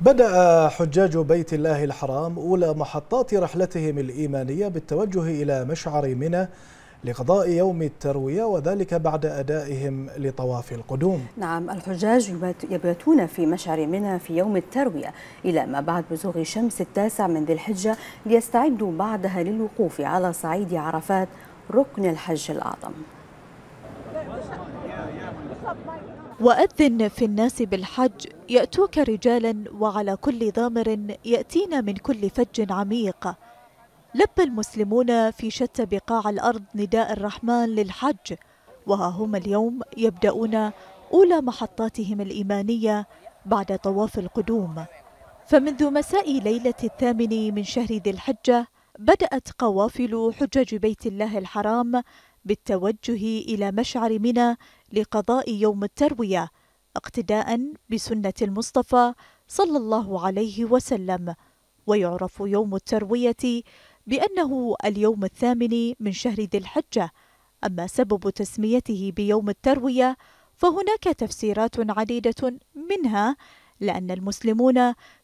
بدأ حجاج بيت الله الحرام أولى محطات رحلتهم الإيمانية بالتوجه إلى مشعر منى لقضاء يوم التروية وذلك بعد أدائهم لطواف القدوم نعم الحجاج يباتون في مشعر منى في يوم التروية إلى ما بعد بزوغ شمس التاسع من ذي الحجة ليستعدوا بعدها للوقوف على صعيد عرفات ركن الحج الأعظم وأذن في الناس بالحج يأتوك رجالا وعلى كل ضامر يأتين من كل فج عميق لبى المسلمون في شتى بقاع الأرض نداء الرحمن للحج وها هم اليوم يبدأون أولى محطاتهم الإيمانية بعد طواف القدوم فمنذ مساء ليلة الثامن من شهر ذي الحجة بدأت قوافل حجج بيت الله الحرام بالتوجه إلى مشعر منى لقضاء يوم التروية اقتداء بسنة المصطفى صلى الله عليه وسلم ويعرف يوم التروية بأنه اليوم الثامن من شهر ذي الحجة أما سبب تسميته بيوم التروية فهناك تفسيرات عديدة منها لأن المسلمون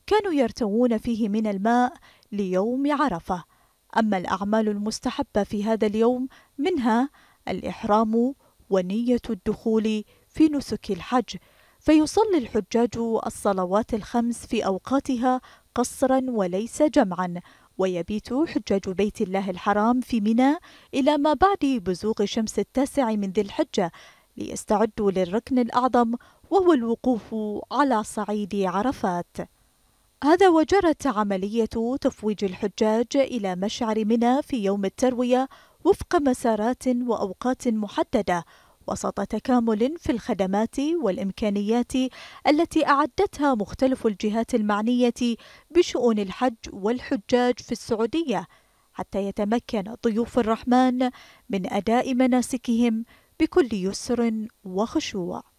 كانوا يرتوون فيه من الماء ليوم عرفه أما الأعمال المستحبة في هذا اليوم منها الإحرام ونية الدخول في نسك الحج فيصلي الحجاج الصلوات الخمس في أوقاتها قصرا وليس جمعا ويبيت حجاج بيت الله الحرام في منى إلى ما بعد بزوغ شمس التاسع من ذي الحجة ليستعدوا للركن الأعظم وهو الوقوف على صعيد عرفات هذا وجرت عملية تفويج الحجاج إلى مشعر منى في يوم التروية وفق مسارات وأوقات محددة وسط تكامل في الخدمات والإمكانيات التي أعدتها مختلف الجهات المعنية بشؤون الحج والحجاج في السعودية حتى يتمكن ضيوف الرحمن من أداء مناسكهم بكل يسر وخشوع